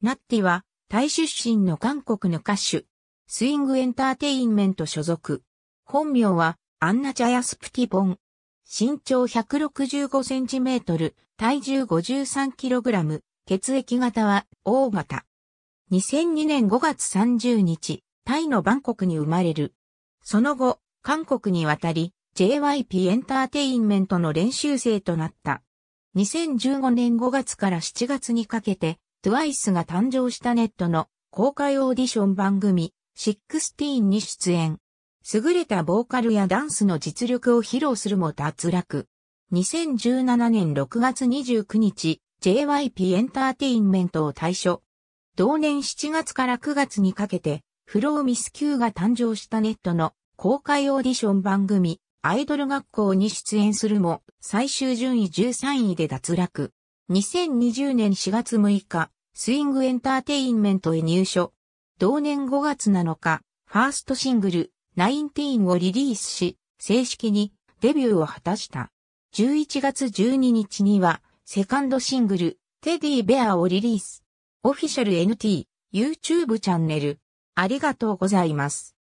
ナッティは、タイ出身の韓国の歌手、スイングエンターテインメント所属。本名は、アンナ・チャヤスプティボン。身長165センチメートル、体重53キログラム、血液型は O 型。2002年5月30日、タイのバンコクに生まれる。その後、韓国に渡り、JYP エンターテインメントの練習生となった。2015年5月から7月にかけて、トゥワイスが誕生したネットの公開オーディション番組シックスティーンに出演。優れたボーカルやダンスの実力を披露するも脱落。2017年6月29日、JYP エンターテインメントを退所。同年7月から9月にかけて、フローミス Q が誕生したネットの公開オーディション番組、アイドル学校に出演するも、最終順位13位で脱落。2020年4月6日、スイングエンターテインメントへ入所。同年5月7日、ファーストシングル、ナインティーンをリリースし、正式にデビューを果たした。11月12日には、セカンドシングル、テディベアをリリース。オフィシャル NT、YouTube チャンネル。ありがとうございます。